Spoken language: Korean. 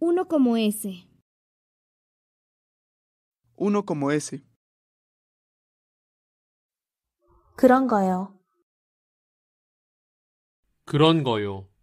Uno como ese. Uno como ese. 그런 거요. 그런 거요.